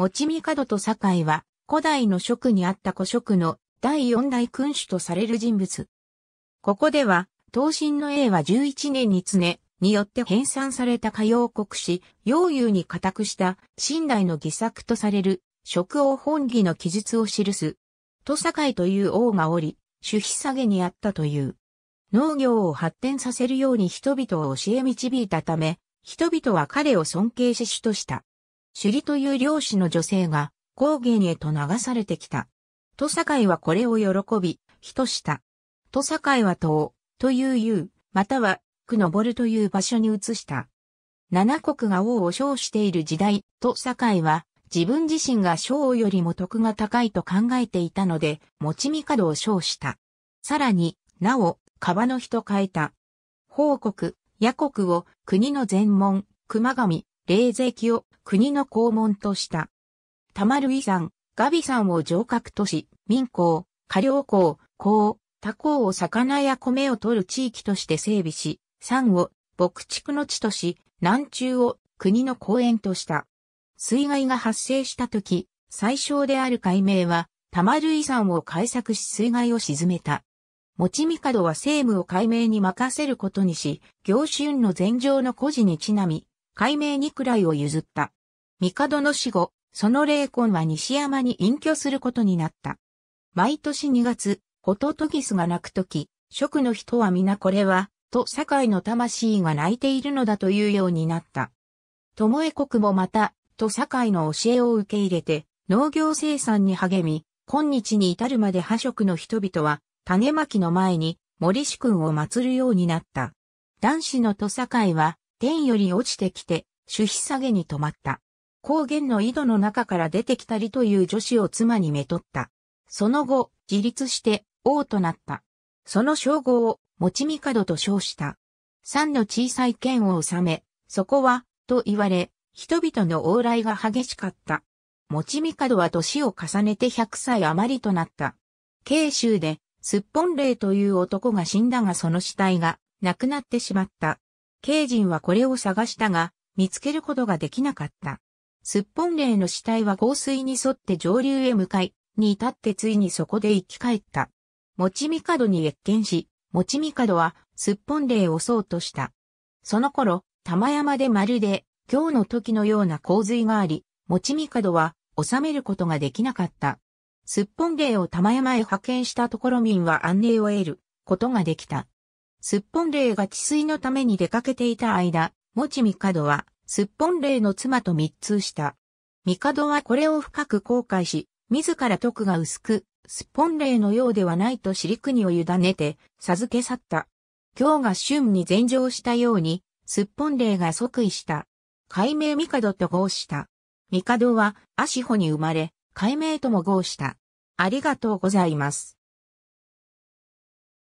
持ち角と堺は、古代の職にあった古職の第四代君主とされる人物。ここでは、東進の英は11年に常によって編纂された歌謡国史、洋遊に固くした信代の偽作とされる、職王本義の記述を記す。と堺という王がおり、守秘下げにあったという。農業を発展させるように人々を教え導いたため、人々は彼を尊敬し主とした。首里という漁師の女性が高原へと流されてきた。戸坂はこれを喜び、人した。戸坂は遠、というう、または区ぼるという場所に移した。七国が王を称している時代、戸坂は自分自身が将よりも徳が高いと考えていたので、持ち帝を称した。さらに、なお、川の人変えた。報国、野国を国の全門、熊神、霊石を国の公門とした。タマルイガビ山を城郭とし、民港、下良港、港、他港を魚や米を取る地域として整備し、山を牧畜の地とし、南中を国の公園とした。水害が発生した時、最小である海明は、玉遺産を開削し水害を沈めた。持帝は政務を解明に任せることにし、行春の禅上の古事にちなみ、改名に位を譲った。帝の死後、その霊魂は西山に隠居することになった。毎年2月、こトトギスが泣くとき、職の人は皆これは、と堺の魂が泣いているのだというようになった。巴国もまた、と堺の教えを受け入れて、農業生産に励み、今日に至るまで破職の人々は、種まきの前に森主君を祀るようになった。男子の土堺は、天より落ちてきて、主皮下げに止まった。高原の井戸の中から出てきたりという女子を妻にめとった。その後、自立して王となった。その称号を、持ち帝と称した。三の小さい剣を治め、そこは、と言われ、人々の往来が激しかった。持ち帝は年を重ねて100歳余りとなった。慶州で、すっぽん霊という男が死んだがその死体が、亡くなってしまった。ジ人はこれを探したが、見つけることができなかった。すっぽん霊の死体は洪水に沿って上流へ向かい、に至ってついにそこで生き返った。もちみに越見し、もちみかどはすっぽん霊をそうとした。その頃、玉山でまるで、今日の時のような洪水があり、もちみは収めることができなかった。すっぽん霊を玉山へ派遣したところ民は安寧を得ることができた。すっぽん霊が治水のために出かけていた間、もちみかどは、すっぽん霊の妻と密通した。みかどはこれを深く後悔し、自ら徳が薄く、すっぽん霊のようではないと尻国を委ねて、授け去った。今日が春に前上したように、すっぽん霊が即位した。改名帝と合した。帝は、足穂に生まれ、改名とも合した。ありがとうございます。